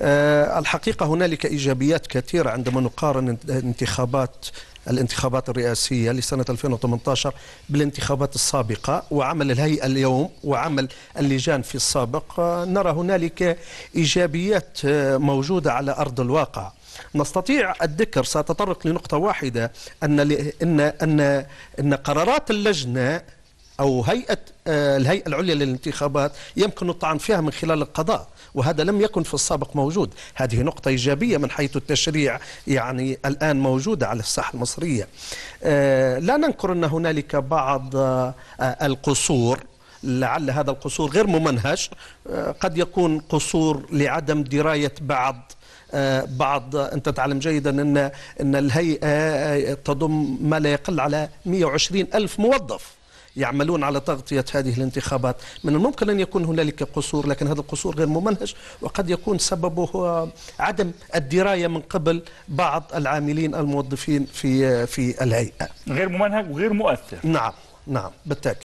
آه، الحقيقة هنالك إيجابيات كثيرة عندما نقارن انتخابات الانتخابات الرئاسية لسنة 2018 بالانتخابات السابقة وعمل الهيئة اليوم وعمل اللجان في السابق آه، نرى هنالك إيجابيات آه، موجودة على أرض الواقع نستطيع الذكر سأتطرق لنقطة واحدة أن أن أن أن قرارات اللجنة أو هيئة آه، الهيئة العليا للانتخابات يمكن الطعن فيها من خلال القضاء وهذا لم يكن في السابق موجود هذه نقطة إيجابية من حيث التشريع يعني الآن موجودة على الساحة المصرية آه، لا ننكر أن هنالك بعض آه، القصور لعل هذا القصور غير ممنهج قد يكون قصور لعدم دراية بعض بعض انت تعلم جيدا ان ان الهيئه تضم ما لا يقل على 120 الف موظف يعملون على تغطية هذه الانتخابات من الممكن أن يكون هنالك قصور لكن هذا القصور غير ممنهج وقد يكون سببه عدم الدراية من قبل بعض العاملين الموظفين في في الهيئة غير ممنهج وغير مؤثر نعم نعم بالتأكيد